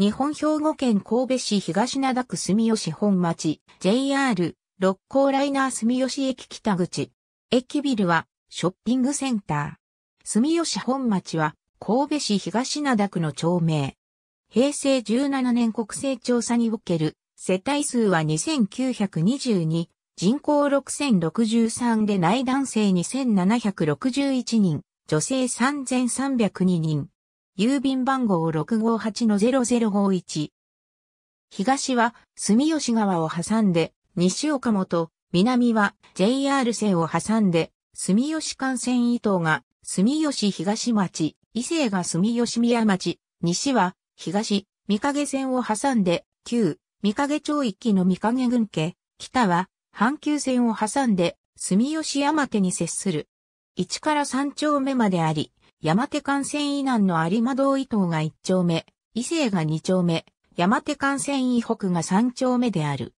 日本兵庫県神戸市東灘区住吉本町、JR、六甲ライナー住吉駅北口。駅ビルは、ショッピングセンター。住吉本町は、神戸市東灘区の町名。平成17年国勢調査における、世帯数は2922、人口6063で内男性2761人、女性3302人。郵便番号658-0051。東は住吉川を挟んで、西岡本、南は JR 線を挟んで、住吉幹線伊東が住吉東町、伊勢が住吉宮町、西は東、三影線を挟んで、旧、三影町一期の三影郡家、北は阪急線を挟んで、住吉山手に接する。1から3丁目まであり、山手幹線以南の有馬道伊東が一丁目、伊勢が二丁目、山手幹線以北が三丁目である。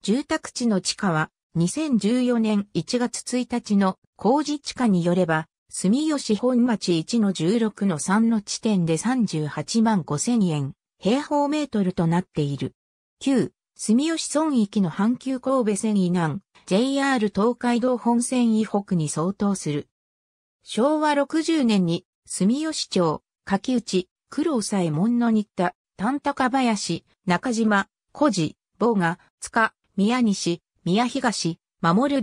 住宅地の地価は、2014年1月1日の工事地価によれば、住吉本町1の16の3の地点で38万5千円、平方メートルとなっている。9、住吉村域の阪急神戸線以南、JR 東海道本線以北に相当する。昭和60年に、住吉町、柿内、九郎さえ門の新田、丹高林、中島、小路、坊が、塚、宮西、宮東、守る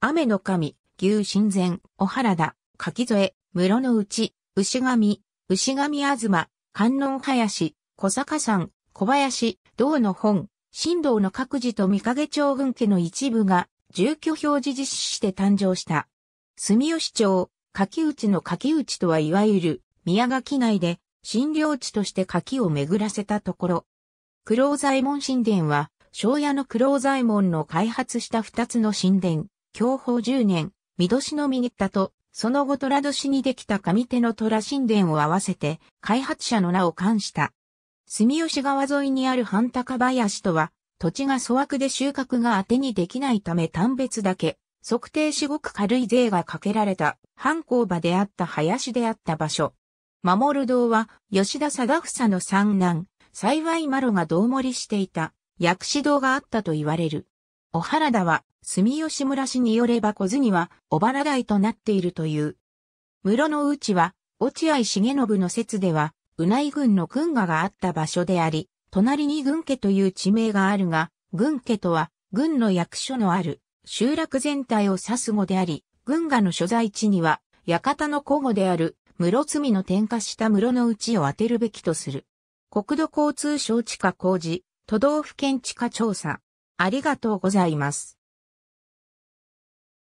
雨の神、牛神前、小原田、柿添、室の内、牛神、牛神東、観音林、小坂山、小林、道の本、神道の各自と三影町軍家の一部が、住居表示実施して誕生した。住吉町、柿内の柿内とはいわゆる宮垣内で診療地として柿を巡らせたところ。黒郎左衛門神殿は、庄屋の黒郎左衛門の開発した二つの神殿、享保10年、御年のミったと、その後虎年にできた上手の虎神殿を合わせて、開発者の名を冠した。住吉川沿いにある半高林とは、土地が粗悪で収穫が当てにできないため単別だけ、測定しごく軽い税がかけられた、犯行場であった林であった場所。守る堂は、吉田貞房の三男、幸いロが道盛りしていた、薬師堂があったと言われる。小原田は、住吉村氏によれば小津には、小原台となっているという。室の内は、落合重信の説では、うない郡の軍家があった場所であり、隣に軍家という地名があるが、軍家とは、軍の役所のある、集落全体を指す語であり、軍河の所在地には、館の古語である、室積の点火した室の内を当てるべきとする。国土交通省地下工事、都道府県地下調査。ありがとうございます。